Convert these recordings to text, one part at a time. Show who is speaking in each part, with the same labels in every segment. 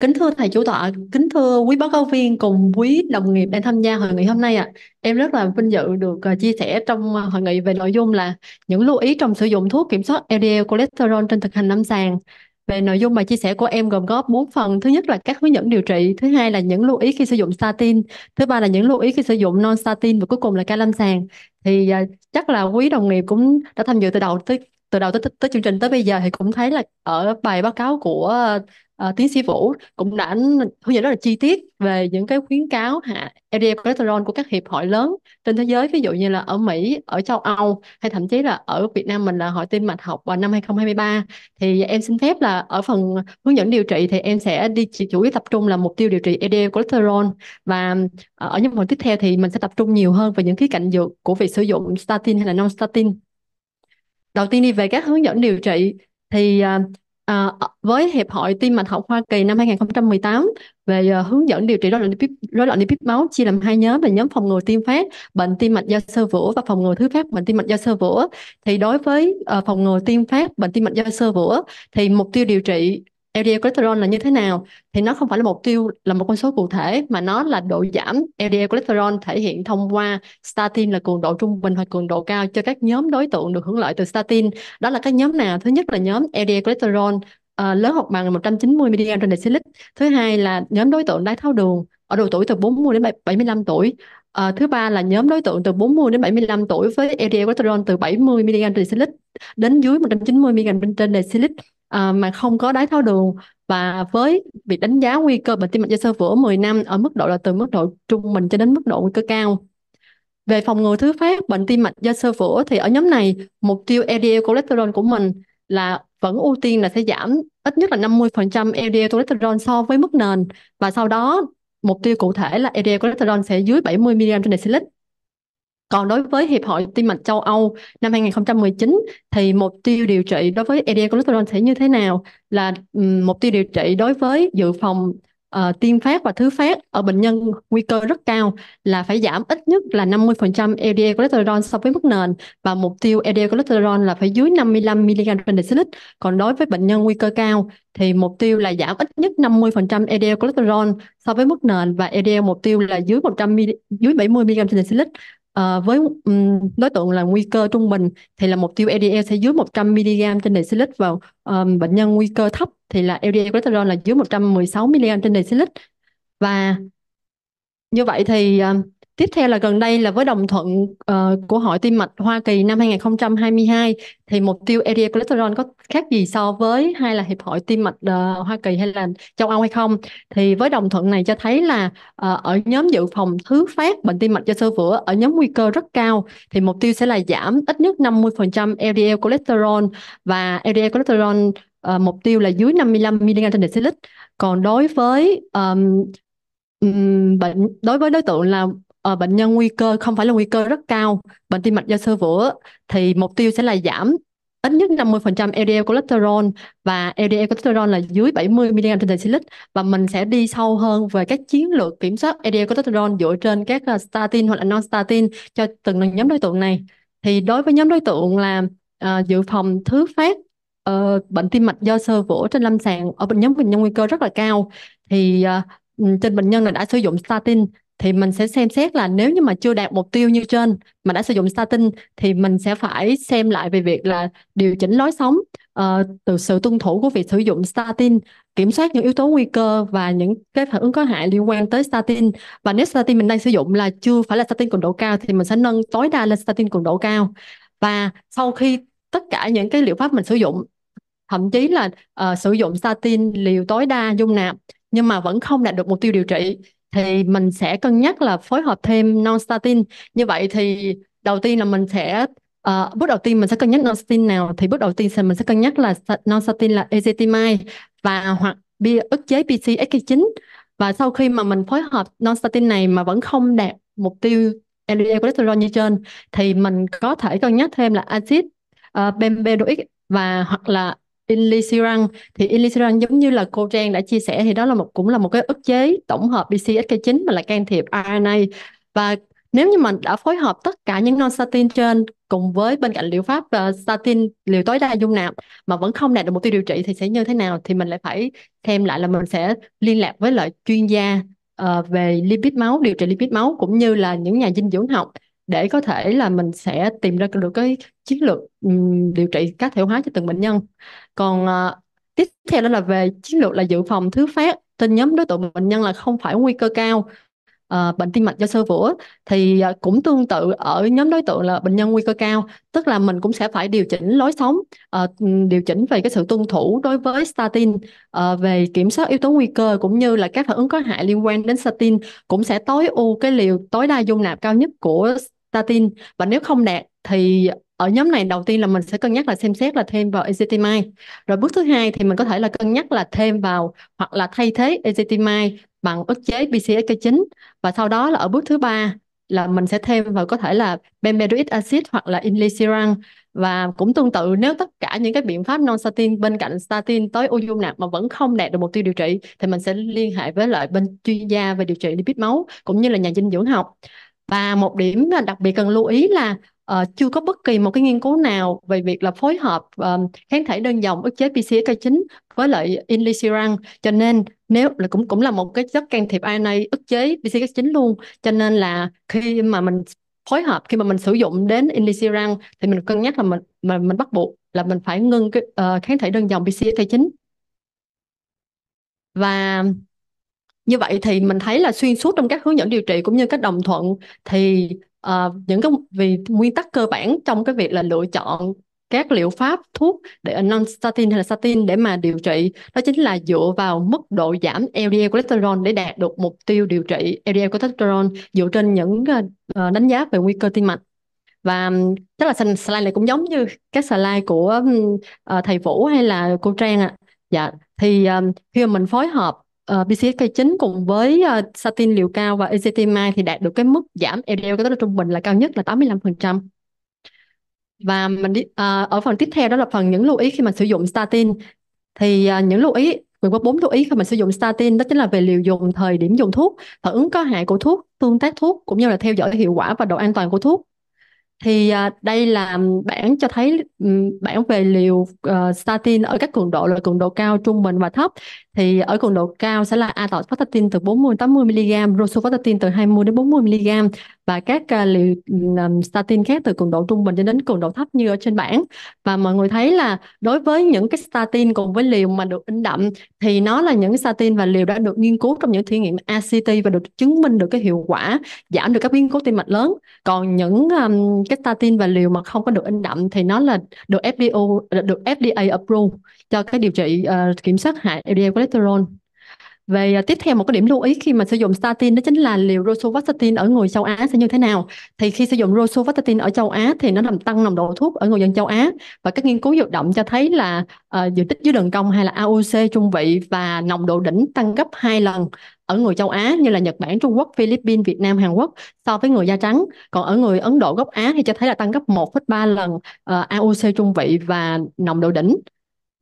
Speaker 1: Kính thưa thầy chủ tọa, kính thưa quý báo cáo viên cùng quý đồng nghiệp đang tham gia hội nghị hôm nay ạ. À. Em rất là vinh dự được à, chia sẻ trong à, hội nghị về nội dung là những lưu ý trong sử dụng thuốc kiểm soát LDL cholesterol trên thực hành lâm sàng. Về nội dung bài chia sẻ của em gồm góp 4 phần. Thứ nhất là các hướng dẫn điều trị, thứ hai là những lưu ý khi sử dụng statin, thứ ba là những lưu ý khi sử dụng non-statin và cuối cùng là ca lâm sàng. Thì à, chắc là quý đồng nghiệp cũng đã tham dự từ đầu tới từ đầu tới, tới, tới chương trình tới bây giờ thì cũng thấy là ở bài báo cáo của uh, tiến sĩ Vũ cũng đã hướng dẫn rất là chi tiết về những cái khuyến cáo hạ LDL cholesterol của các hiệp hội lớn trên thế giới ví dụ như là ở Mỹ, ở châu Âu hay thậm chí là ở Việt Nam mình là hội tim mạch học vào năm 2023 thì em xin phép là ở phần hướng dẫn điều trị thì em sẽ đi chủ yếu tập trung là mục tiêu điều trị LDL cholesterol và ờ, ở những phần tiếp theo thì mình sẽ tập trung nhiều hơn về những khía cạnh dược của việc sử dụng statin hay là non statin đầu tiên đi về các hướng dẫn điều trị thì ờ, À, với Hiệp hội Tim mạch học Hoa Kỳ năm 2018 về uh, hướng dẫn điều trị rối loạn lipid, rối loạn lipid máu chia làm hai nhóm là nhóm phòng ngừa tim phát bệnh tim mạch do sơ vữa và phòng ngừa thứ phát bệnh tim mạch do sơ vữa thì đối với uh, phòng ngừa tim phát bệnh tim mạch do sơ vữa thì mục tiêu điều trị LDL cholesterol là như thế nào thì nó không phải là mục tiêu là một con số cụ thể mà nó là độ giảm LDL cholesterol thể hiện thông qua statin là cường độ trung bình hoặc cường độ cao cho các nhóm đối tượng được hưởng lợi từ statin đó là các nhóm nào thứ nhất là nhóm LDL cholesterol uh, lớn hoặc bằng 190 mg trên decilit thứ hai là nhóm đối tượng đái tháo đường ở độ tuổi từ 40 đến 75 tuổi À, thứ ba là nhóm đối tượng từ 40 đến 75 tuổi với LDL cholesterol từ 70 mg trên deciliter đến dưới 190 mg trên deciliter à, mà không có đái tháo đường và với việc đánh giá nguy cơ bệnh tim mạch do sơ vữa 10 năm ở mức độ là từ mức độ trung bình cho đến mức độ nguy cơ cao. Về phòng ngừa thứ phát bệnh tim mạch do sơ vữa thì ở nhóm này mục tiêu LDL cholesterol của mình là vẫn ưu tiên là sẽ giảm ít nhất là 50% LDL cholesterol so với mức nền và sau đó mục tiêu cụ thể là LDL cholesterol sẽ dưới 70 mg trên lít còn đối với Hiệp hội Tim mạch châu Âu năm 2019 thì mục tiêu điều trị đối với LDL cholesterol sẽ như thế nào là mục tiêu điều trị đối với dự phòng uh, tiên phát và thứ phát ở bệnh nhân nguy cơ rất cao là phải giảm ít nhất là 50% LDL cholesterol so với mức nền và mục tiêu LDL cholesterol là phải dưới 55 mg trên dl. Còn đối với bệnh nhân nguy cơ cao thì mục tiêu là giảm ít nhất 50% LDL cholesterol so với mức nền và LDL mục tiêu là dưới 100 mg, dưới 70 mg trên dl Ờ, với đối tượng là nguy cơ trung bình thì là mục tiêu LDL sẽ dưới 100 mg trên decilit và um, bệnh nhân nguy cơ thấp thì là LDL cholesterol là dưới 116 mg trên decilit và như vậy thì um, Tiếp theo là gần đây là với đồng thuận uh, của Hội Tim mạch Hoa Kỳ năm 2022 thì mục tiêu LDL cholesterol có khác gì so với hay là Hiệp hội Tim mạch uh, Hoa Kỳ hay là châu Âu hay không? Thì với đồng thuận này cho thấy là uh, ở nhóm dự phòng thứ phát bệnh tim mạch do sơ vữa ở nhóm nguy cơ rất cao thì mục tiêu sẽ là giảm ít nhất 50% LDL cholesterol và LDL cholesterol uh, mục tiêu là dưới 55 mg trên decilít. Còn đối với um, bệnh đối với đối tượng là uh, bệnh nhân nguy cơ không phải là nguy cơ rất cao bệnh tim mạch do sơ vữa thì mục tiêu sẽ là giảm ít nhất 50% LDL e cholesterol và LDL e cholesterol là dưới 70 mg trên lít và mình sẽ đi sâu hơn về các chiến lược kiểm soát LDL e cholesterol dựa trên các ờ, statin hoặc là non statin cho từng nhóm đối tượng này. Thì đối với nhóm đối tượng là uh, dự phòng thứ phát uh, bệnh tim mạch do sơ vữa trên lâm sàng ở bệnh nhóm bệnh nhân nguy cơ rất là cao thì uh, trên bệnh nhân là đã sử dụng statin thì mình sẽ xem xét là nếu như mà chưa đạt mục tiêu như trên mà đã sử dụng statin thì mình sẽ phải xem lại về việc là điều chỉnh lối sống uh, từ sự tuân thủ của việc sử dụng statin kiểm soát những yếu tố nguy cơ và những cái phản ứng có hại liên quan tới statin và nếu statin mình đang sử dụng là chưa phải là statin cường độ cao thì mình sẽ nâng tối đa lên statin cường độ cao và sau khi tất cả những cái liệu pháp mình sử dụng thậm chí là uh, sử dụng statin liều tối đa dung nạp nhưng mà vẫn không đạt được mục tiêu điều trị thì mình sẽ cân nhắc là phối hợp thêm non-statin như vậy thì đầu tiên là mình sẽ uh, bước đầu tiên mình sẽ cân nhắc non-statin nào thì bước đầu tiên mình sẽ cân nhắc là non-statin là ezetimibe và hoặc bia ức chế PCSK9 và sau khi mà mình phối hợp non-statin này mà vẫn không đạt mục tiêu LDL cholesterol như trên thì mình có thể cân nhắc thêm là axit uh, bempedoic và hoặc là Illiseran thì Illiseran giống như là cô Trang đã chia sẻ thì đó là một cũng là một cái ức chế tổng hợp BCSK9 mà là can thiệp RNA và nếu như mình đã phối hợp tất cả những non-statin trên cùng với bên cạnh liệu pháp uh, statin liều tối đa dung nạp mà vẫn không đạt được mục tiêu điều trị thì sẽ như thế nào thì mình lại phải thêm lại là mình sẽ liên lạc với lại chuyên gia uh, về lipid máu điều trị lipid máu cũng như là những nhà dinh dưỡng học để có thể là mình sẽ tìm ra được cái chiến lược um, điều trị cá thể hóa cho từng bệnh nhân còn uh, tiếp theo đó là về chiến lược là dự phòng thứ phát trên nhóm đối tượng bệnh nhân là không phải nguy cơ cao À, bệnh tim mạch do sơ vữa thì à, cũng tương tự ở nhóm đối tượng là bệnh nhân nguy cơ cao tức là mình cũng sẽ phải điều chỉnh lối sống à, điều chỉnh về cái sự tuân thủ đối với statin à, về kiểm soát yếu tố nguy cơ cũng như là các phản ứng có hại liên quan đến statin cũng sẽ tối ưu cái liều tối đa dung nạp cao nhất của statin và nếu không đạt thì ở nhóm này đầu tiên là mình sẽ cân nhắc là xem xét là thêm vào ezetimibe rồi bước thứ hai thì mình có thể là cân nhắc là thêm vào hoặc là thay thế ezetimibe bằng ức chế PCSK9 và sau đó là ở bước thứ ba là mình sẽ thêm vào có thể là benzoic acid hoặc là inlisiran và cũng tương tự nếu tất cả những cái biện pháp non statin bên cạnh statin tối ưu dung nạp mà vẫn không đạt được mục tiêu điều trị thì mình sẽ liên hệ với lại bên chuyên gia về điều trị lipid máu cũng như là nhà dinh dưỡng học và một điểm đặc biệt cần lưu ý là uh, chưa có bất kỳ một cái nghiên cứu nào về việc là phối hợp uh, kháng thể đơn dòng ức chế PCSK9 với lại inlisiran cho nên nếu là cũng cũng là một cái chất can thiệp RNA ức chế PCSK9 luôn cho nên là khi mà mình phối hợp khi mà mình sử dụng đến inlisiran thì mình cân nhắc là mình mà mình bắt buộc là mình phải ngưng cái uh, kháng thể đơn dòng PCSK9 và như vậy thì mình thấy là xuyên suốt trong các hướng dẫn điều trị cũng như các đồng thuận thì uh, những cái vì nguyên tắc cơ bản trong cái việc là lựa chọn các liệu pháp thuốc để non statin hay là statin để mà điều trị đó chính là dựa vào mức độ giảm LDL cholesterol để đạt được mục tiêu điều trị LDL cholesterol dựa trên những ờ, ờ, đánh giá về nguy cơ tim mạch và tức là slide này cũng giống như các slide của thầy Vũ hay là cô Trang ạ. À. Dạ thì khi mà mình phối hợp uh, BCSK 9 cùng với uh, ờ, statin liều cao và ezetimibe thì đạt được cái mức giảm LDL cái trung bình là cao nhất là 85%. Và mình uh, ở phần tiếp theo đó là phần những lưu ý khi mà sử dụng statin. Thì uh, những lưu ý mình có bốn lưu ý khi mà sử dụng statin đó chính là về liều dùng, thời điểm dùng thuốc, phản ứng có hại của thuốc, tương tác thuốc cũng như là theo dõi hiệu quả và độ an toàn của thuốc. Thì à, đây là bảng cho thấy bảng về liều ờ, statin ở các cường độ là cường độ cao, trung bình và thấp. Thì ở cường độ cao sẽ là atoxanthin từ 40 đến 80 mg, rosuvastatin từ 20 đến 40 mg và các uh, liều um, statin khác từ cường độ trung bình cho đến cường độ thấp như ở trên bảng và mọi người thấy là đối với những cái statin cùng với liều mà được in đậm thì nó là những statin và liều đã được nghiên cứu trong những thí nghiệm ACT và được chứng minh được cái hiệu quả giảm được các biến cố tim mạch lớn còn những um, cái statin và liều mà không có được in đậm thì nó là được FDA được FDA approve cho cái điều trị uh, kiểm soát hại LDL cholesterol về à, tiếp theo một cái điểm lưu ý khi mà sử dụng statin đó chính là liều rosuvastatin ở người châu Á sẽ như thế nào. Thì khi sử dụng rosuvastatin ở châu Á thì nó làm tăng nồng độ thuốc ở người dân châu Á và các nghiên cứu dự động cho thấy là uh, dự tích dưới đường cong hay là AUC trung vị và nồng độ đỉnh tăng gấp hai lần ở người châu Á như là Nhật Bản, Trung Quốc, Philippines, Việt Nam, Hàn Quốc so với người da trắng. Còn ở người Ấn Độ gốc Á thì cho thấy là tăng gấp 1,3 lần uh, ờ, AUC trung vị và nồng độ đỉnh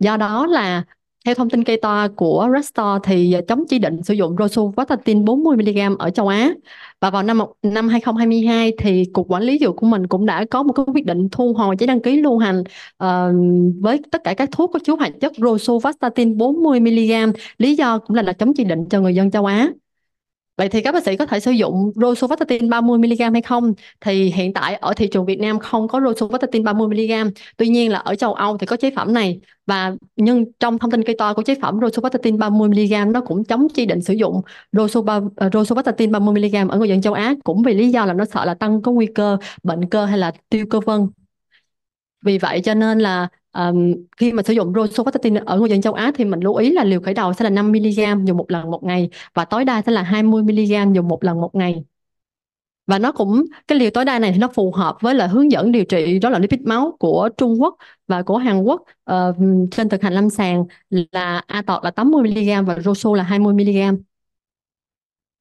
Speaker 1: do đó là theo thông tin cây to của Restor thì à, chống chỉ định sử dụng rosuvastatin 40mg ở châu Á và vào năm năm 2022 thì Cục Quản lý Dược của mình cũng đã có một cái quyết định thu hồi giấy đăng ký lưu hành uh, với tất cả các thuốc có chứa hoạt chất rosuvastatin 40mg lý do cũng là, là chống chỉ định cho người dân châu Á Vậy thì các bác sĩ có thể sử dụng rosuvastatin 30mg hay không? Thì hiện tại ở thị trường Việt Nam không có rosuvastatin 30mg. Tuy nhiên là ở châu Âu thì có chế phẩm này. Và nhưng trong thông tin cây to của chế phẩm rosuvastatin 30mg nó cũng chống chỉ định sử dụng ờ, rosuvastatin 30mg ở người dân châu Á cũng vì lý do là nó sợ là tăng có nguy cơ bệnh cơ hay là tiêu cơ vân. Vì vậy cho nên là um, khi mà sử dụng rosuvastatin ở người dân châu Á thì mình lưu ý là liều khởi đầu sẽ là 5 mg dùng một lần một ngày và tối đa sẽ là 20 mg dùng một lần một ngày và nó cũng cái liều tối đa này thì nó phù hợp với là hướng dẫn điều trị rối loạn lipid máu của Trung Quốc và của Hàn Quốc uh, trên thực hành lâm sàng là atop là 80 mg và rosu là 20 mg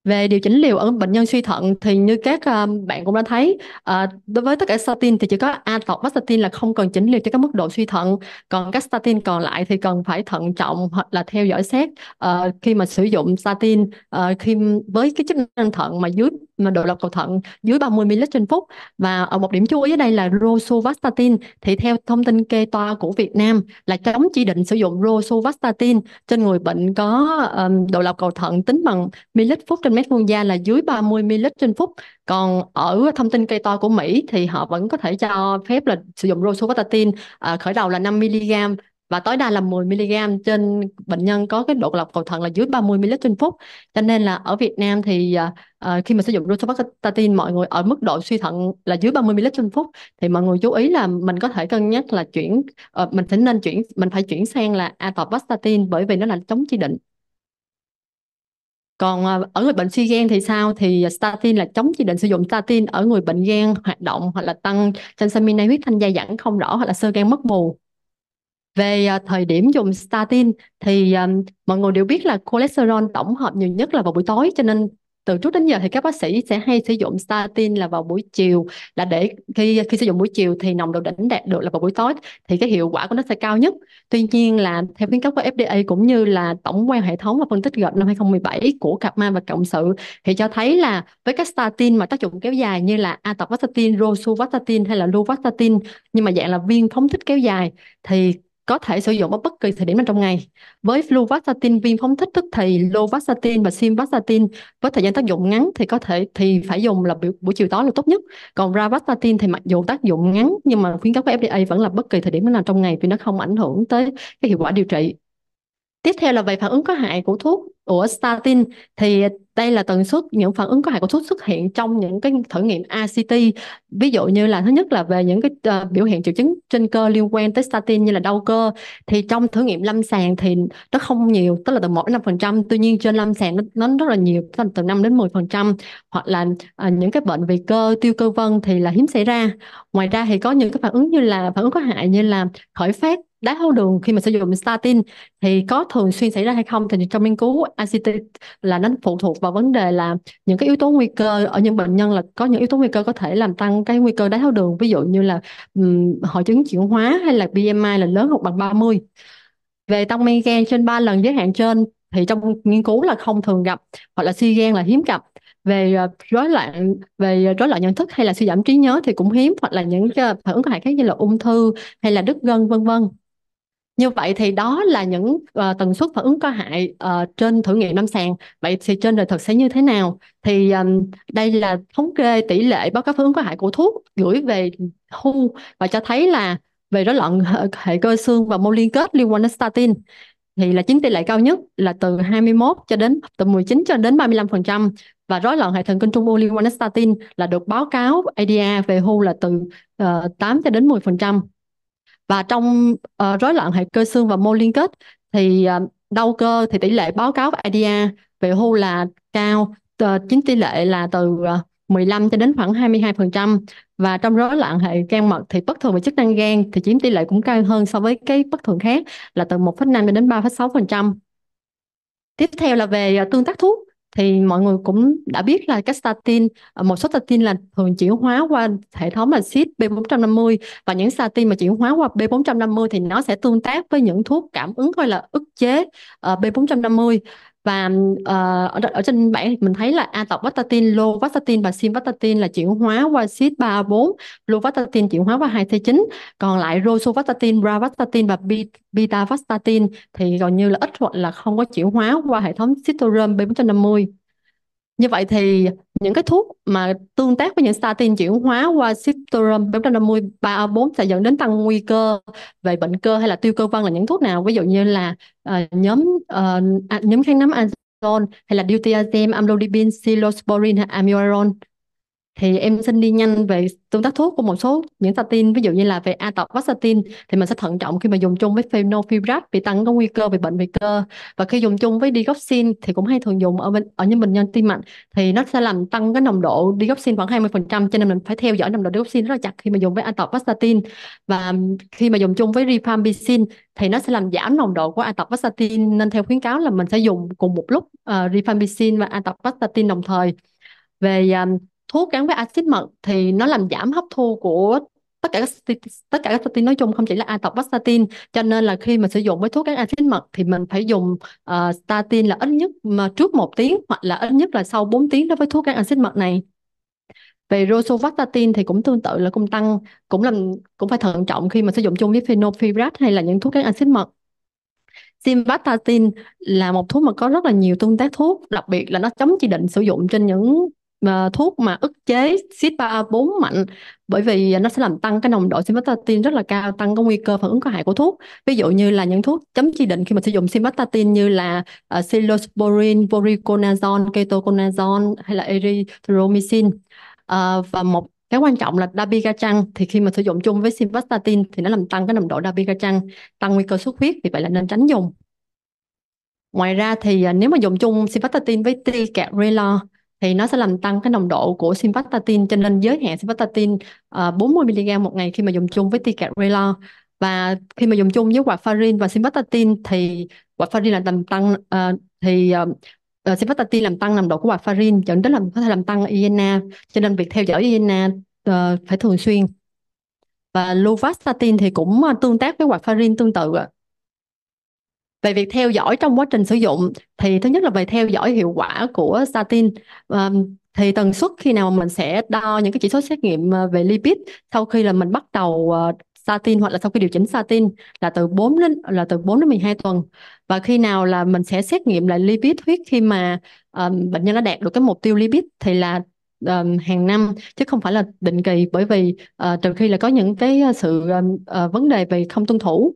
Speaker 1: về điều chỉnh liều ở bệnh nhân suy thận thì như các um, bạn cũng đã thấy uh, đối với tất cả statin thì chỉ có atorvastatin là không cần chỉnh liều cho các mức độ suy thận, còn các statin còn lại thì cần phải thận trọng hoặc là theo dõi sát uh, ờ, khi mà sử dụng statin uh, khi với cái chức năng thận mà dưới mà độ lọc cầu thận dưới 30 ml trên phút và ở một điểm chú ý ở đây là rosuvastatin thì theo thông tin kê toa của Việt Nam là chống chỉ định sử dụng rosuvastatin trên người bệnh có um, độ lọc cầu thận tính bằng ml phút trên mét vuông da là dưới 30 ml trên phút còn ở thông tin cây to của Mỹ thì họ vẫn có thể cho phép là sử dụng rosuvastatin uh, khởi đầu là 5 mg và tối đa là 10 mg trên bệnh nhân có cái độ lọc cầu thận là dưới 30 ml trên phút cho nên là ở Việt Nam thì uh, khi mà sử dụng rosuvastatin mọi người ở mức độ suy thận là dưới 30 ml trên phút thì mọi người chú ý là mình có thể cân nhắc là chuyển uh, mình sẽ nên chuyển mình phải chuyển sang là atorvastatin bởi vì nó là chống chỉ định còn à, ở người bệnh suy gan thì sao thì statin là chống chỉ định sử dụng statin ở người bệnh gan hoạt động hoặc là tăng transaminase huyết thanh dai dẳng không rõ hoặc là sơ gan mất mù về à, thời điểm dùng statin thì um, mọi người đều biết là cholesterol tổng hợp nhiều nhất là vào buổi tối cho nên từ trước đến giờ thì các bác sĩ sẽ hay sử dụng statin là vào buổi chiều là để khi khi sử dụng buổi chiều thì nồng độ đỉnh đạt được là vào buổi tối thì cái hiệu quả của nó sẽ cao nhất. Tuy nhiên là theo khuyến cáo của FDA cũng như là tổng quan hệ thống và phân tích gộp năm 2017 của CAPMA và cộng sự thì cho thấy là với các statin mà tác dụng kéo dài như là atorvastatin, rosuvastatin hay là luvastatin nhưng mà dạng là viên phóng thích kéo dài thì có thể sử dụng ở bất kỳ thời điểm nào trong ngày. Với fluvastatin viên phóng thích tức thì lovastatin và simvastatin với thời gian tác dụng ngắn thì có thể thì phải dùng là buổi, buổi chiều tối là tốt nhất. Còn ravastatin thì mặc dù tác dụng ngắn nhưng mà khuyến cáo của FDA vẫn là bất kỳ thời điểm nào trong ngày vì nó không ảnh hưởng tới cái hiệu quả điều trị. Tiếp theo là về phản ứng có hại của thuốc của statin thì đây là tần suất những phản ứng có hại của thuốc xuất hiện trong những cái thử nghiệm ACT ví dụ như là thứ nhất là về những cái uh, biểu hiện triệu chứng trên cơ liên quan tới statin như là đau cơ thì trong thử nghiệm lâm sàng thì nó không nhiều tức là từ mỗi năm phần trăm tuy nhiên trên lâm sàng nó, nó rất là nhiều tầm từ 5 đến 10 phần trăm hoặc là uh, những cái bệnh về cơ tiêu cơ vân thì là hiếm xảy ra ngoài ra thì có những cái phản ứng như là phản ứng có hại như là khởi phát đái tháo đường khi mà sử dụng statin thì có thường xuyên xảy ra hay không thì trong nghiên cứu ICT là nó phụ thuộc vào vấn đề là những cái yếu tố nguy cơ ở những bệnh nhân là có những yếu tố nguy cơ có thể làm tăng cái nguy cơ đái tháo đường ví dụ như là um, hội chứng chuyển hóa hay là BMI là lớn hoặc bằng 30 về tăng men gan trên 3 lần giới hạn trên thì trong nghiên cứu là không thường gặp hoặc là suy gan là hiếm gặp về ờ, rối loạn về rối loạn nhận thức hay là suy giảm trí nhớ thì cũng hiếm hoặc là những phản ứng có hại khác như là ung thư hay là đứt gân vân vân như vậy thì đó là những uh, tần suất phản ứng có hại uh, trên thử nghiệm lâm sàng vậy thì trên đời thực sẽ như thế nào thì um, đây là thống kê tỷ lệ báo cáo phản ứng có hại của thuốc gửi về thu và cho thấy là về rối loạn hệ cơ xương và mô liên kết liên quan đến statin thì là chính tỷ lệ cao nhất là từ 21 cho đến từ 19 cho đến 35% và rối loạn hệ thần kinh trung ương liên quan đến statin là được báo cáo ADA về WHO là từ uh, ờ, 8 cho đến 10% và trong uh, rối loạn hệ cơ xương và mô liên kết thì uh, đau cơ thì tỷ lệ báo cáo IDA về WHO là cao chính tỷ lệ là từ 15 ờ, cho đến khoảng 22% và trong rối loạn hệ gan mật thì bất thường về chức năng gan thì chiếm tỷ lệ cũng cao hơn so với cái bất thường khác là từ 1,5 đến 3,6%. Tiếp theo là về tương tác thuốc thì mọi người cũng đã biết là các statin ờ, một số statin là thường chuyển hóa qua hệ thống là CYP B450 và những statin mà chuyển hóa qua B450 thì nó sẽ tương tác với những thuốc cảm ứng gọi là ức chế ờ, B450 và uh, ở, ở trên bảng thì mình thấy là atovastatin, lovastatin và simvastatin là chuyển hóa qua cis 34, lovastatin chuyển hóa qua 2C9, còn lại rosuvastatin, bravastatin và bitavastatin thì gần như là ít hoặc là không có chuyển hóa qua hệ thống cytochrome B450. Như vậy thì những cái thuốc mà tương tác với những statin chuyển hóa qua ciptoram 450 34 sẽ dẫn đến tăng nguy cơ về bệnh cơ hay là tiêu cơ vân là những thuốc nào? Ví dụ như là uh, nhóm uh, nhóm kháng nấm azole hay là diltiazem, amlodipine, psilosporin hay amiodarone thì em xin đi nhanh về tương tác thuốc của một số những statin ví dụ như là về atorvastatin thì mình sẽ thận trọng khi mà dùng chung với phenolfibrate vì tăng có nguy cơ về bệnh về cơ và khi dùng chung với digoxin thì cũng hay thường dùng ở bên, ở những bệnh nhân tim mạch thì nó sẽ làm tăng cái nồng độ digoxin khoảng 20% cho nên mình phải theo dõi nồng độ digoxin rất là chặt khi mà dùng với atorvastatin và khi mà dùng chung với rifampicin thì nó sẽ làm giảm nồng độ của atorvastatin nên theo khuyến cáo là mình sẽ dùng cùng một lúc uh, rifampicin và atorvastatin đồng thời về um, thuốc gắn với axit mật thì nó làm giảm hấp thu của tất cả các tất cả các statin nói chung không chỉ là atorvastatin cho nên là khi mà sử dụng với thuốc gắn axit mật thì mình phải dùng uh, statin là ít nhất mà trước một tiếng hoặc là ít nhất là sau 4 tiếng đối với thuốc gắn axit mật này về rosuvastatin thì cũng tương tự là cũng tăng cũng làm cũng phải thận trọng khi mà sử dụng chung với phenolfibrate hay là những thuốc gắn axit mật Simvastatin là một thuốc mà có rất là nhiều tương tác thuốc, đặc biệt là nó chống chỉ định sử dụng trên những Ờ, thuốc mà ức chế CYP3A4 mạnh bởi vì nó sẽ làm tăng cái nồng độ simvastatin rất là cao, tăng cái nguy cơ phản ứng có hại của thuốc. Ví dụ như là những thuốc chấm chỉ định khi mà sử dụng simvastatin như là uh, ờ, cephalosporin, voriconazole, ketoconazole hay là erythromycin. Ờ, và một cái quan trọng là dabigatran thì khi mà sử dụng chung với simvastatin thì nó làm tăng cái nồng độ dabigatran, tăng nguy cơ xuất huyết vì vậy là nên tránh dùng. Ngoài ra thì nếu mà dùng chung simvastatin với ticagrelor thì nó sẽ làm tăng cái nồng độ của simvastatin cho nên giới hạn simvastatin uh, ờ, 40mg một ngày khi mà dùng chung với ticagrelor và khi mà dùng chung với warfarin và simvastatin thì warfarin là làm tăng uh, thì uh, simvastatin làm tăng nồng độ của warfarin dẫn đến làm có thể làm tăng INA cho nên việc theo dõi INA uh, phải thường xuyên và lovastatin thì cũng tương tác với warfarin tương tự về việc theo dõi trong quá trình sử dụng thì thứ nhất là về theo dõi hiệu quả của statin um, thì tần suất khi nào mình sẽ đo những cái chỉ số xét nghiệm ờ, về lipid sau khi là mình bắt đầu ờ, statin hoặc là sau khi điều chỉnh statin là từ 4 đến là từ 4 đến 12 tuần và khi nào là mình sẽ xét nghiệm lại lipid huyết khi mà um, bệnh nhân đã đạt được cái mục tiêu lipid thì là um, hàng năm chứ không phải là định kỳ bởi vì uh, trừ khi là có những cái sự um, uh, vấn đề về không tuân thủ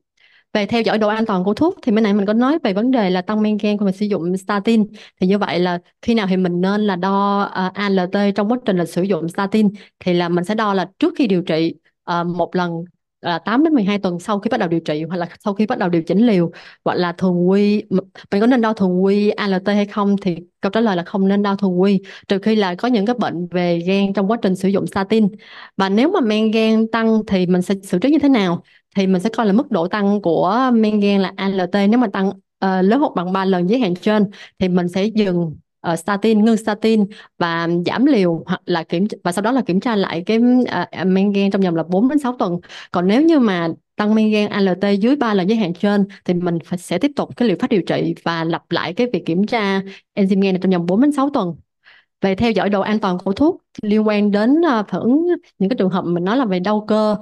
Speaker 1: về theo dõi độ an toàn của thuốc thì mới nãy mình có nói về vấn đề là tăng men gan khi mình sử dụng statin thì như vậy là khi nào thì mình nên là đo uh, ờ, ALT trong quá trình là sử dụng statin thì là mình sẽ đo là trước khi điều trị uh, một lần là ờ, 8 đến 12 tuần sau khi bắt đầu điều trị hoặc là sau khi bắt đầu điều chỉnh liều hoặc là thường quy mình có nên đo thường quy ALT hay không thì câu trả lời là không nên đo thường quy trừ khi là có những cái bệnh về gan trong quá trình sử dụng statin và nếu mà men gan tăng thì mình sẽ xử trí như thế nào thì mình sẽ coi là mức độ tăng của men gan là ALT nếu mà tăng uh, ờ, lớn hoặc bằng 3 lần giới hạn trên thì mình sẽ dừng uh, statin ngưng statin và giảm liều hoặc là kiểm và sau đó là kiểm tra lại cái uh, gan trong vòng là 4 đến 6 tuần. Còn nếu như mà tăng men gan ALT dưới 3 lần giới hạn trên thì mình phải, sẽ tiếp tục cái liệu pháp điều trị và lặp lại cái việc kiểm tra enzyme gan trong vòng 4 đến 6 tuần về theo dõi độ an toàn của thuốc liên quan đến phản những cái trường hợp mình nói là về đau cơ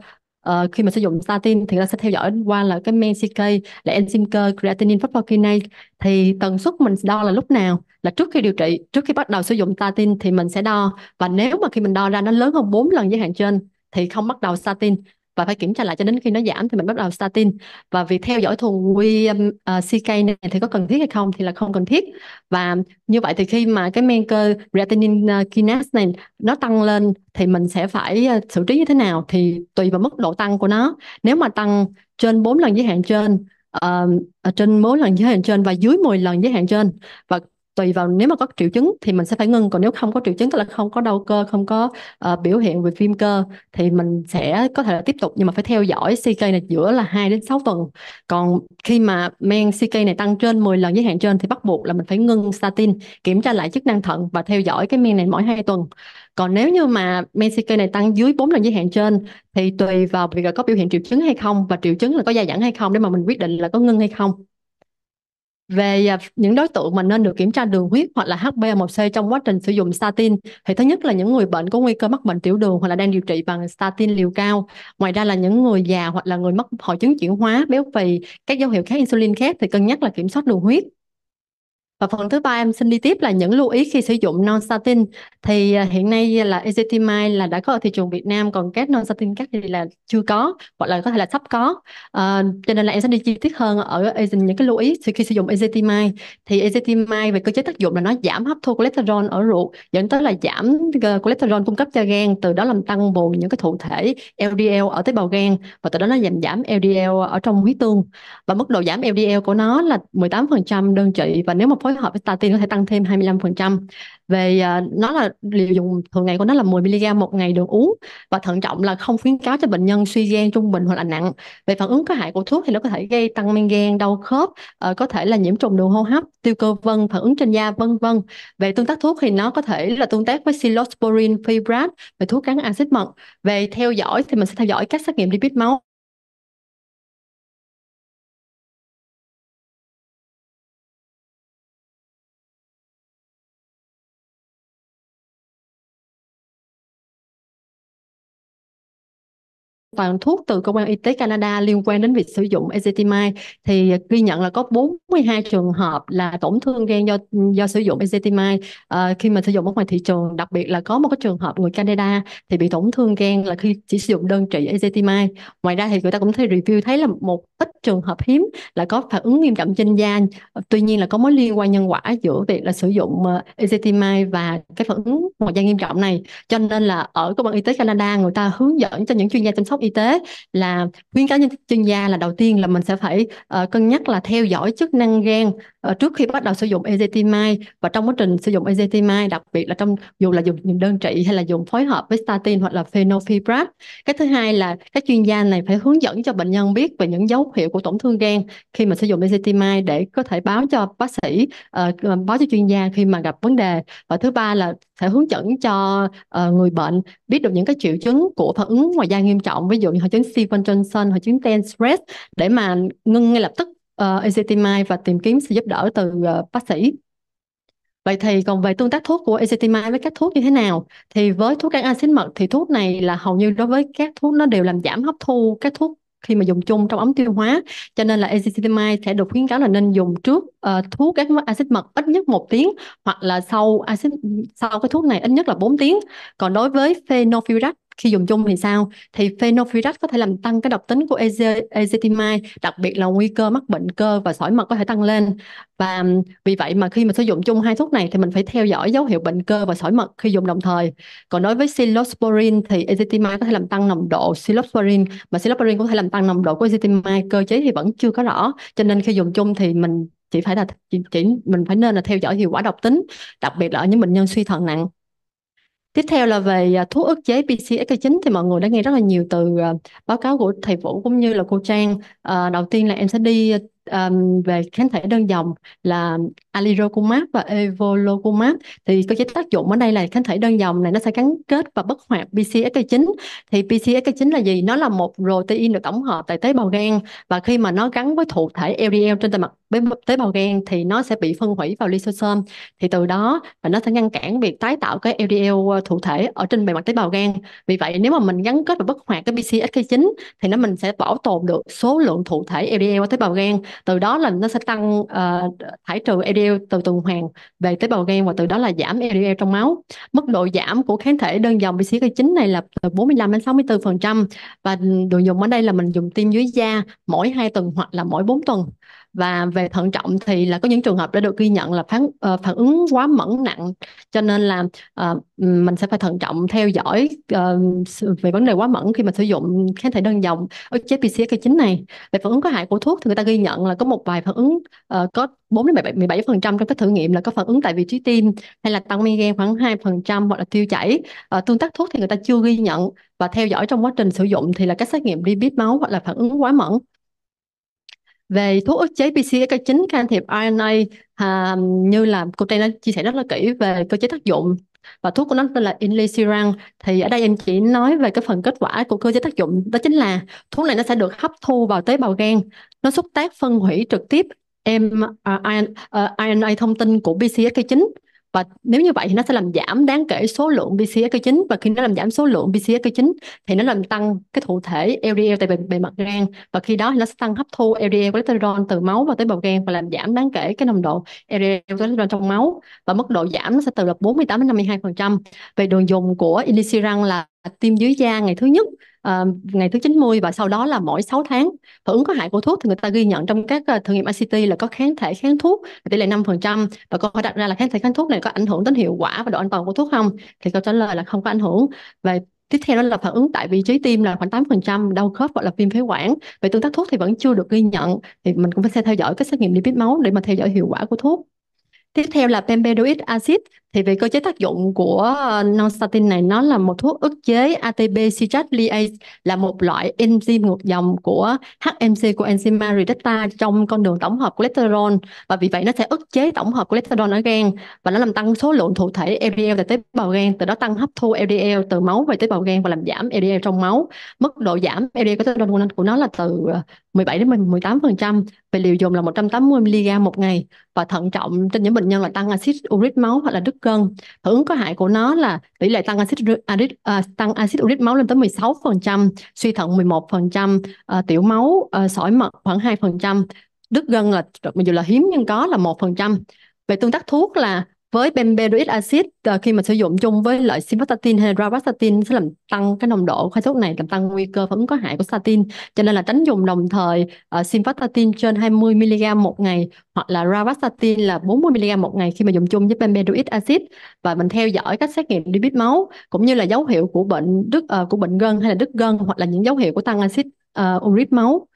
Speaker 1: uh, khi mà sử dụng statin thì ta sẽ theo dõi qua là cái men CK là enzyme cơ creatinine phosphokinase thì tần suất mình đo là lúc nào là trước khi điều trị trước khi bắt đầu sử dụng statin thì mình sẽ đo và nếu mà khi mình đo ra nó lớn hơn 4 lần giới hạn trên thì không bắt đầu statin và phải kiểm tra lại cho đến khi nó giảm thì mình bắt đầu statin và việc theo dõi thù quy um, ờ, CK này thì có cần thiết hay không thì là không cần thiết và như vậy thì khi mà cái men cơ creatinin ờ, kinase này nó tăng lên thì mình sẽ phải ờ, xử trí như thế nào thì tùy vào mức độ tăng của nó nếu mà tăng trên 4 lần giới hạn trên uh, trên 4 lần giới hạn trên và dưới 10 lần giới hạn trên và tùy vào nếu mà có triệu chứng thì mình sẽ phải ngưng còn nếu không có triệu chứng tức là không có đau cơ không có uh, biểu hiện về viêm cơ thì mình sẽ có thể là tiếp tục nhưng mà phải theo dõi CK này giữa là 2 đến 6 tuần còn khi mà men CK này tăng trên 10 lần giới hạn trên thì bắt buộc là mình phải ngưng statin kiểm tra lại chức năng thận và theo dõi cái men này mỗi 2 tuần còn nếu như mà men CK này tăng dưới 4 lần giới hạn trên thì tùy vào việc là có biểu hiện triệu chứng hay không và triệu chứng là có dai dẳng hay không để mà mình quyết định là có ngưng hay không về à, những đối tượng mà nên được kiểm tra đường huyết hoặc là HbA1c trong quá trình sử dụng statin thì thứ nhất là những người bệnh có nguy cơ mắc bệnh tiểu đường hoặc là đang điều trị bằng statin liều cao ngoài ra là những người già hoặc là người mắc hội chứng chuyển hóa béo phì các dấu hiệu khác insulin khác thì cân nhắc là kiểm soát đường huyết và phần thứ ba em xin đi tiếp là những lưu ý khi sử dụng non-statin. Thì à, hiện nay là ezetimibe là đã có ở thị trường Việt Nam, còn các non-statin khác thì là chưa có, hoặc là có thể là sắp có. À, cho nên là em sẽ đi chi tiết hơn ở những cái lưu ý khi sử dụng ezetimibe. Thì ezetimibe về cơ chế tác dụng là nó giảm hấp thu cholesterol ở ruột, dẫn tới là giảm ờ, cholesterol cung cấp cho gan, từ đó làm tăng bù những cái thụ thể LDL ở tế bào gan và từ đó nó giảm giảm LDL ở trong huyết tương. Và mức độ giảm LDL của nó là 18% đơn trị và nếu mà phối hợp với statin có thể tăng thêm 25%. Về uh, nó là liều dùng thường ngày của nó là 10 mg một ngày được uống và thận trọng là không khuyến cáo cho bệnh nhân suy gan trung bình hoặc là nặng. Về phản ứng có hại của thuốc thì nó có thể gây tăng men gan, đau khớp, uh, có thể là nhiễm trùng đường hô hấp, tiêu cơ vân, phản ứng trên da vân vân. Về tương tác thuốc thì nó có thể là tương tác với silosporin, fibrat, về thuốc kháng axit mật. Về theo dõi thì mình sẽ theo dõi các xét nghiệm lipid máu toàn thuốc từ cơ quan y tế Canada liên quan đến việc sử dụng ezetimibe thì à, ghi nhận là có 42 trường hợp là tổn thương gan do do sử dụng ezetimibe à, khi mà sử dụng ở ngoài thị trường đặc biệt là có một cái trường hợp người Canada thì bị tổn thương gan là khi chỉ sử dụng đơn trị ezetimibe ngoài ra thì người ta cũng thấy review thấy là một ít trường hợp hiếm là có phản ứng nghiêm trọng trên da tuy nhiên là có mối liên quan nhân quả giữa việc là sử dụng ờ, ezetimibe và cái phản ứng ngoài da nghiêm trọng này cho nên là ở cơ quan y tế Canada người ta hướng dẫn cho những chuyên gia chăm sóc y tế là khuyến cáo chuyên gia là đầu tiên là mình sẽ phải uh, cân nhắc là theo dõi chức năng gan Ờ, trước khi bắt đầu sử dụng ezetimibe và trong quá trình sử dụng ezetimibe đặc biệt là trong dù là dùng đơn trị hay là dùng phối hợp với statin hoặc là phenofibrat cái thứ hai là các chuyên gia này phải hướng dẫn cho bệnh nhân biết về những dấu hiệu của tổn thương gan khi mà sử dụng ezetimibe để có thể báo cho bác sĩ uh, báo cho chuyên gia khi mà gặp vấn đề và thứ ba là sẽ hướng dẫn cho uh, người bệnh biết được những cái triệu chứng của phản ứng ngoài da nghiêm trọng ví dụ như hội chứng Stevens Johnson hội chứng ten stress để mà ngưng ngay lập tức uh, ờ, ezetimibe và tìm kiếm sự giúp đỡ từ uh, bác sĩ. Vậy thì còn về tương tác thuốc của ezetimibe với các thuốc như thế nào? Thì với thuốc kháng axit mật thì thuốc này là hầu như đối với các thuốc nó đều làm giảm hấp thu các thuốc khi mà dùng chung trong ống tiêu hóa cho nên là ezetimibe sẽ được khuyến cáo là nên dùng trước uh, thuốc các axit mật ít nhất một tiếng hoặc là sau axit sau cái thuốc này ít nhất là 4 tiếng còn đối với phenofurac khi dùng chung thì sao thì phenolphyrax có thể làm tăng cái độc tính của ezetimibe đặc biệt là nguy cơ mắc bệnh cơ và sỏi mật có thể tăng lên và vì vậy mà khi mà sử dụng chung hai thuốc này thì mình phải theo dõi dấu hiệu bệnh cơ và sỏi mật khi dùng đồng thời còn đối với silosporin thì ezetimibe có thể làm tăng nồng độ silosporin mà silosporin có thể làm tăng nồng độ của ezetimibe cơ chế thì vẫn chưa có rõ cho nên khi dùng chung thì mình chỉ phải là chỉ, chỉ mình phải nên là theo dõi hiệu quả độc tính đặc biệt là ở những bệnh nhân suy thận nặng Tiếp theo là về à, thuốc ức chế PCSK9 thì mọi người đã nghe rất là nhiều từ à, báo cáo của thầy Vũ cũng như là cô Trang. À, đầu tiên là em sẽ đi um, về kháng thể đơn dòng là alirocumab và evolocumab thì cơ chế tác dụng ở đây là kháng thể đơn dòng này nó sẽ gắn kết và bất hoạt PCSK9 thì PCSK9 là gì nó là một protein được tổng hợp tại tế bào gan và khi mà nó gắn với thụ thể LDL trên bề mặt tế bào gan thì nó sẽ bị phân hủy vào lysosome thì từ đó và nó sẽ ngăn cản việc tái tạo cái LDL ờ, thụ thể ở trên bề mặt tế bào gan vì vậy nếu mà mình gắn kết và bất hoạt cái BCSK9 thì nó mình sẽ bảo tồn được số lượng thụ thể LDL ở tế bào gan từ đó là nó sẽ tăng uh, thải trừ LDL từ tuần hoàn về tế bào gan và từ đó là giảm LDL trong máu mức độ giảm của kháng thể đơn dòng BCSK9 này là từ 45 đến 64 phần trăm và đường dùng ở đây là mình dùng tiêm dưới da mỗi hai tuần hoặc là mỗi 4 tuần và về thận trọng thì là có những trường hợp đã được ghi nhận là phản ờ, phản ứng quá mẫn nặng cho nên là uh, mình sẽ phải thận trọng theo dõi uh, về vấn đề quá mẫn khi mà sử dụng kháng thể đơn dòng ở chế PCSK9 này về phản ứng có hại của thuốc thì người ta ghi nhận là có một vài phản ứng uh, có 4 đến 17 phần trăm trong các thử nghiệm là có phản ứng tại vị trí tim hay là tăng men gan khoảng 2 phần trăm hoặc là tiêu chảy uh, tương tác thuốc thì người ta chưa ghi nhận và theo dõi trong quá trình sử dụng thì là các xét nghiệm lipid máu hoặc là phản ứng quá mẫn về thuốc ức chế PCSK9 can thiệp RNA à, như là cô Trang đã chia sẻ rất là kỹ về cơ chế tác dụng và thuốc của nó tên là Inlisiran thì ở đây em chỉ nói về cái phần kết quả của cơ chế tác dụng đó chính là thuốc này nó sẽ được hấp thu vào tế bào gan nó xúc tác phân hủy trực tiếp em uh, à, à, RNA thông tin của BCSK9 và nếu như vậy thì nó sẽ làm giảm đáng kể số lượng BCA cơ chính và khi nó làm giảm số lượng BCA cơ chính thì nó làm tăng cái thụ thể LDL tại bề, bề mặt gan và khi đó thì nó sẽ tăng hấp thu LDL cholesterol từ máu vào tế bào gan và làm giảm đáng kể cái nồng độ LDL cholesterol trong máu và mức độ giảm nó sẽ từ 48 đến 52 về đường dùng của Ilisiran là tiêm dưới da ngày thứ nhất uh, ngày thứ 90 và sau đó là mỗi 6 tháng phản ứng có hại của thuốc thì người ta ghi nhận trong các ờ, thử nghiệm ICT là có kháng thể kháng thuốc tỷ lệ 5% và câu hỏi đặt ra là kháng thể kháng thuốc này có ảnh hưởng đến hiệu quả và độ an toàn của thuốc không thì câu trả lời là không có ảnh hưởng và Tiếp theo đó là phản ứng tại vị trí tim là khoảng 8%, đau khớp gọi là viêm phế quản. Về tương tác thuốc thì vẫn chưa được ghi nhận, thì mình cũng phải theo dõi các xét nghiệm lipid máu để mà theo dõi hiệu quả của thuốc. Tiếp theo là pempedoic acid thì về cơ chế tác dụng của ờ, non-statin này nó là một thuốc ức chế ATP citrate lyase là một loại enzyme ngược dòng của HMC của enzyme reductase trong con đường tổng hợp cholesterol và vì vậy nó sẽ ức chế tổng hợp cholesterol ở gan và nó làm tăng số lượng thụ thể LDL tại tế bào gan từ đó tăng hấp thu LDL từ máu về tế bào gan và làm giảm LDL trong máu mức độ giảm LDL cholesterol của nó là từ ờ, 17 đến 18% phần trăm. về liều dùng là 180 mg một ngày và thận trọng trên những bệnh nhân là tăng axit uric máu hoặc là đứt cân. Phản ứng có hại của nó là tỷ lệ tăng axit uric à, à, tăng axit uric máu lên tới 16%, phần trăm, suy thận 11%, phần trăm, à, tiểu máu à, sỏi mật khoảng 2%, phần trăm, đứt gân là mặc dù là hiếm nhưng có là 1%. phần trăm. Về tương tác thuốc là với benzoic acid ờ, khi mà sử dụng chung với loại simvastatin hay rovastatin sẽ làm tăng cái nồng độ khoa thuốc này làm tăng nguy cơ phản ứng có hại của statin cho nên là tránh dùng đồng thời uh, simvastatin trên 20 mg một ngày hoặc là rovastatin là 40 mg một ngày khi mà dùng chung với benzoic acid và mình theo dõi các xét nghiệm lipid máu cũng như là dấu hiệu của bệnh đứt uh, của bệnh gân hay là đứt gân hoặc là những dấu hiệu của tăng axit uh, uric máu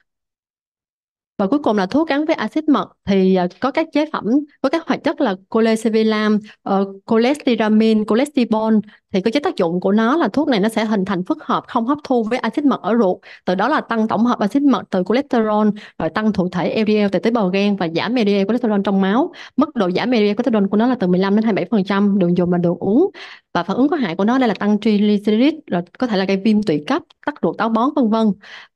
Speaker 1: và cuối cùng là thuốc gắn với axit mật thì ờ, có các chế phẩm có các hoạt chất là cholecalciferol, uh, ờ, cholestiramine, cholesterol thì cái tác dụng của nó là thuốc này nó sẽ hình thành phức hợp không hấp thu với axit mật ở ruột, từ đó là tăng tổng hợp axit mật từ cholesterol rồi tăng thụ thể LDL từ tế bào gan và giảm LDL cholesterol trong máu. Mức độ giảm LDL cholesterol của nó là từ 15 đến 27% phần trăm đường dùng và đường uống. Và phản ứng có hại của nó đây là tăng triglycerid rồi có thể là gây viêm tụy cấp, tắc ruột táo bón vân vân.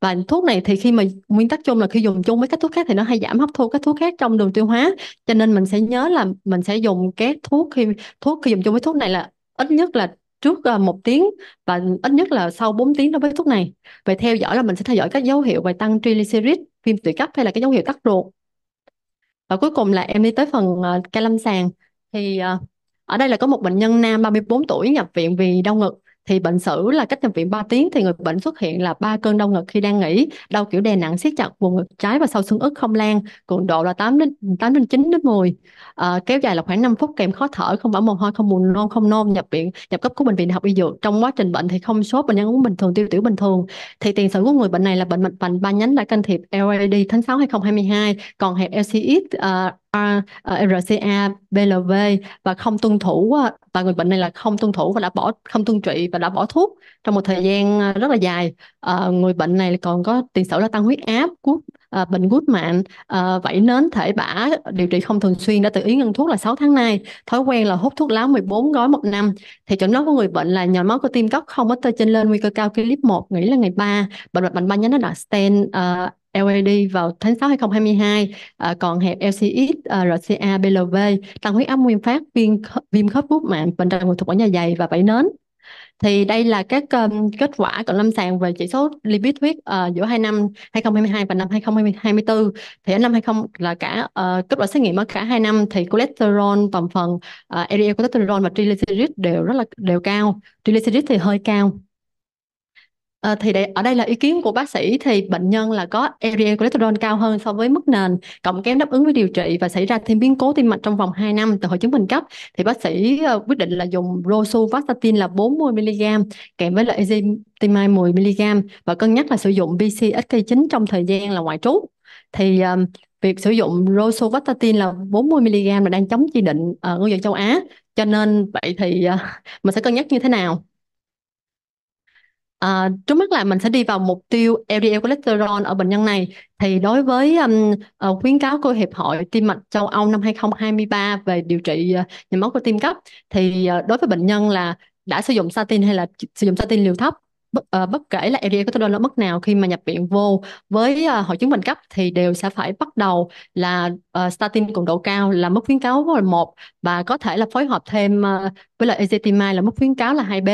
Speaker 1: Và thuốc này thì khi mà nguyên tắc chung là khi dùng chung với các thuốc khác thì nó hay giảm hấp thu các thuốc khác trong đường tiêu hóa cho nên mình sẽ nhớ là mình sẽ dùng cái thuốc khi thuốc khi dùng chung với thuốc này là ít nhất là trước ờ, một tiếng và ít nhất là sau 4 tiếng đối với thuốc này về theo dõi là mình sẽ theo dõi các dấu hiệu về tăng triglycerid viêm tụy cấp hay là cái dấu hiệu tắc ruột và cuối cùng là em đi tới phần uh, lâm sàng thì ờ, ở đây là có một bệnh nhân nam 34 tuổi nhập viện vì đau ngực thì bệnh sử là cách nhập viện 3 tiếng thì người bệnh xuất hiện là ba cơn đau ngực khi đang nghỉ, đau kiểu đè nặng siết chặt vùng ngực trái và sau xương ức không lan, cường độ là 8 đến 8 đến 9 đến 10. À, ờ, kéo dài là khoảng 5 phút kèm khó thở, không bỏ mồ hôi, không buồn nôn, không nôn, nhập viện nhập cấp của bệnh viện học y dược. Trong quá trình bệnh thì không sốt, bệnh nhân uống bình thường, tiêu tiểu bình thường. Thì tiền sử của người bệnh này là bệnh mạch vành ba nhánh đã can thiệp LAD tháng 6 2022, còn hẹp LCX uh, ờ, À, à, RCA, BLV và không tuân thủ và người bệnh này là không tuân thủ và đã bỏ không tuân trị và đã bỏ thuốc trong một thời gian à, rất là dài à, người bệnh này còn có tiền sử là tăng huyết áp gút, à, bệnh gút mạng à, vảy nến thể bã điều trị không thường xuyên đã tự ý ngưng thuốc là 6 tháng nay thói quen là hút thuốc lá 14 gói một năm thì chẩn đoán của người bệnh là nhồi máu cơ tim cấp không có tơ trên lên nguy cơ cao clip 1 nghĩ là ngày 3 bệnh mạch bệnh ba nhánh nó đã stent uh, LAD vào tháng 6 2022, à, còn hẹp LCX, à, RCA, BLV, tăng huyết áp nguyên phát, viêm viêm khớp gút mạng, bệnh tràn ngược thực quản dạ dày và bẫy nến. Thì đây là các um, kết quả cận lâm sàng về chỉ số lipid huyết uh, giữa hai năm 2022 và năm 2024. Thì ở năm 20 là cả uh, kết quả xét nghiệm ở cả hai năm thì cholesterol toàn phần uh, à, LDL cholesterol và triglyceride đều rất là đều cao. Triglyceride thì hơi cao à, thì để, ở đây là ý kiến của bác sĩ thì bệnh nhân là có LDL cholesterol cao hơn so với mức nền cộng kém đáp ứng với điều trị và xảy ra thêm biến cố tim mạch trong vòng 2 năm từ hội chứng bình cấp thì bác sĩ uh, quyết định là dùng rosuvastatin là 40 mg kèm với là ezetimibe 10 mg và cân nhắc là sử dụng BCSK9 trong thời gian là ngoại trú thì um, việc sử dụng rosuvastatin là 40 mg mà đang chống chỉ định ở người dân châu Á cho nên vậy thì uh, mình sẽ cân nhắc như thế nào À, trước mắt là mình sẽ đi vào mục tiêu LDL cholesterol ở bệnh nhân này thì đối với um, uh, khuyến cáo của Hiệp hội Tim mạch châu Âu năm 2023 về điều trị uh, nhồi máu cơ tim cấp thì uh, đối với bệnh nhân là đã sử dụng statin hay là sử dụng statin liều thấp bất, uh, bất kể là area có tên là mức nào khi mà nhập viện vô với uh, hội chứng bệnh cấp thì đều sẽ phải bắt đầu là uh, statin cường độ cao là mức khuyến cáo là một và có thể là phối hợp thêm uh, với lại ezetimibe là mức khuyến cáo là 2B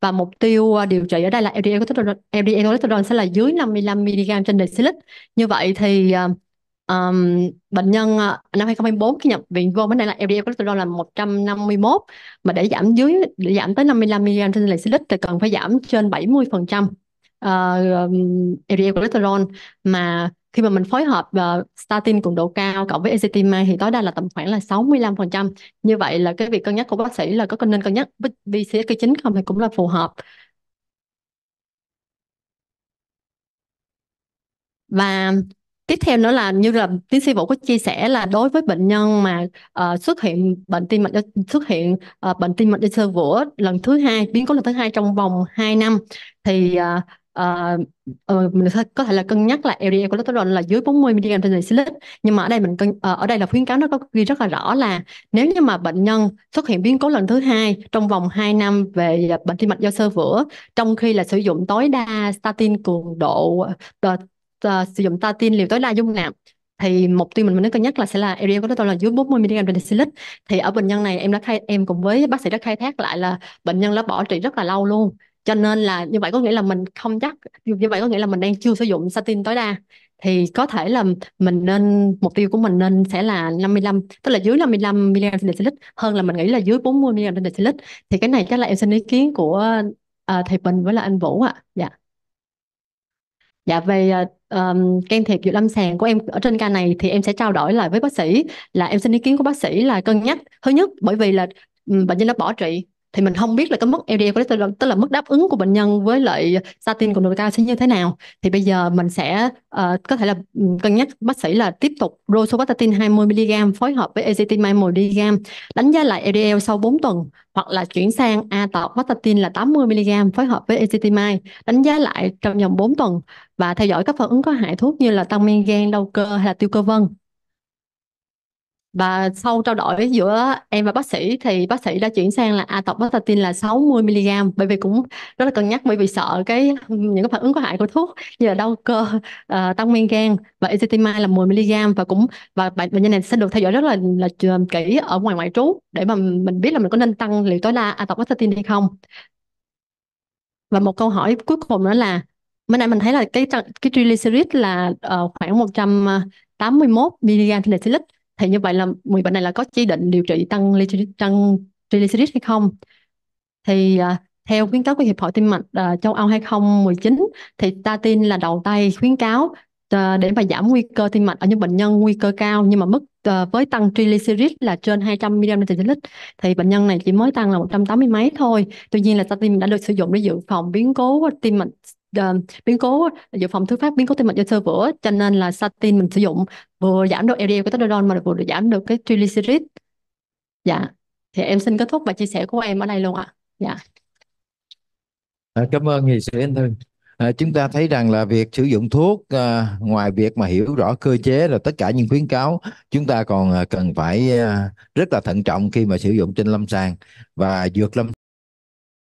Speaker 1: và mục tiêu điều trị ở đây là LDL cholesterol LDL cholesterol sẽ là dưới 55 mg trên đề decilit. Như vậy thì uh, um, bệnh nhân ờ, năm 2024 khi nhập viện vô bữa đây là LDL cholesterol là 151 mà để giảm dưới để giảm tới 55 mg trên lệ lít thì cần phải giảm trên 70% uh, LDL cholesterol mà khi mà mình phối hợp uh, statin cường độ cao cộng với ezetimibe thì tối đa là tầm khoảng là 65%. Như vậy là cái việc cân nhắc của bác sĩ là có nên cân nhắc với BCSK9 không thì cũng là phù hợp. Và tiếp theo nữa là như là tiến sĩ vũ có chia sẻ là đối với bệnh nhân mà uh, xuất hiện bệnh tim mạch xuất hiện uh, bệnh tim mạch do sơ vữa lần thứ hai biến cố lần thứ hai trong vòng 2 năm thì uh, uh, mình có thể là cân nhắc là LDL cholesterol là dưới 40 mg trên dl nhưng mà ở đây mình cân uh, ở đây là khuyến cáo nó có ghi rất là rõ là nếu như mà bệnh nhân xuất hiện biến cố lần thứ hai trong vòng 2 năm về bệnh tim mạch do sơ vữa trong khi là sử dụng tối đa statin cường độ uh, uh, sử dụng statin liều tối đa dung nạp thì mục tiêu mình mình đã cân nhắc là sẽ là area có tôi là dưới 40 mg trên decilít thì ở bệnh nhân này em đã khai em cùng với bác sĩ đã khai thác lại là bệnh nhân đã bỏ trị rất là lâu luôn cho nên là như vậy có nghĩa là mình không chắc như vậy có nghĩa là mình đang chưa sử dụng statin tối đa thì có thể là mình nên mục tiêu của mình nên sẽ là 55 tức là dưới 55 mg trên decilít hơn là mình nghĩ là dưới 40 mg trên decilít thì cái này chắc là em xin ý kiến của uh, thầy Bình với là anh Vũ ạ. À. Dạ. Dạ về um, can thiệp dược lâm sàng của em ở trên ca này thì em sẽ trao đổi lại với bác sĩ là em xin ý kiến của bác sĩ là cân nhắc thứ nhất bởi vì là um, bệnh nhân đã bỏ trị thì mình không biết là cái mức LDL cholesterol tức là mức đáp ứng của bệnh nhân với lại statin của nội cao sẽ như thế nào thì bây giờ mình sẽ uh, có thể là cân nhắc bác sĩ là tiếp tục rosuvastatin 20 mg phối hợp với ezetimibe 10 mg đánh giá lại LDL sau 4 tuần hoặc là chuyển sang atovastatin là 80 mg phối hợp với ezetimibe đánh giá lại trong vòng 4 tuần và theo dõi các phản ứng có hại thuốc như là tăng men gan, đau cơ hay là tiêu cơ vân và sau trao đổi giữa em và bác sĩ thì bác sĩ đã chuyển sang là atopastatin là 60 mg bởi vì cũng rất là cân nhắc bởi vì sợ cái những cái phản ứng có hại của thuốc như là đau cơ uh, tăng men gan và ezetimibe là 10 mg và cũng và bệnh bệnh nhân này sẽ được theo dõi rất là là kỹ ở ngoài ngoại trú để mà mình biết là mình có nên tăng liều tối đa atopastatin hay không và một câu hỏi cuối cùng nữa là bữa nay mình thấy là cái cái triglycerid là uh, khoảng 181 mg trên lít thì như vậy là người bệnh này là có chỉ định điều trị tăng tăng triglycerid hay không thì à, theo khuyến cáo của hiệp hội tim mạch à, châu Âu 2019 thì statin là đầu tay khuyến cáo à, để mà giảm nguy cơ tim mạch ở những bệnh nhân nguy cơ cao nhưng mà mức với tăng triglycerid là trên 200 mg trên lít thì bệnh nhân này chỉ mới tăng là 180 mấy thôi tuy nhiên là statin đã được sử dụng để dự phòng biến cố tim mạch uh, biến cố dự phòng thứ phát biến cố tim mạch do sơ vữa cho nên là statin mình sử dụng vừa giảm được LDL cholesterol mà vừa giảm được cái triglycerid dạ thì em xin kết thúc và chia sẻ của em ở đây luôn ạ dạ à, cảm ơn nghị sĩ anh thư À, chúng ta thấy rằng là việc sử dụng thuốc à, ngoài việc mà hiểu rõ cơ chế là tất cả những khuyến cáo chúng ta còn à, cần phải à, rất là thận trọng khi mà sử dụng trên lâm sàng và dược lâm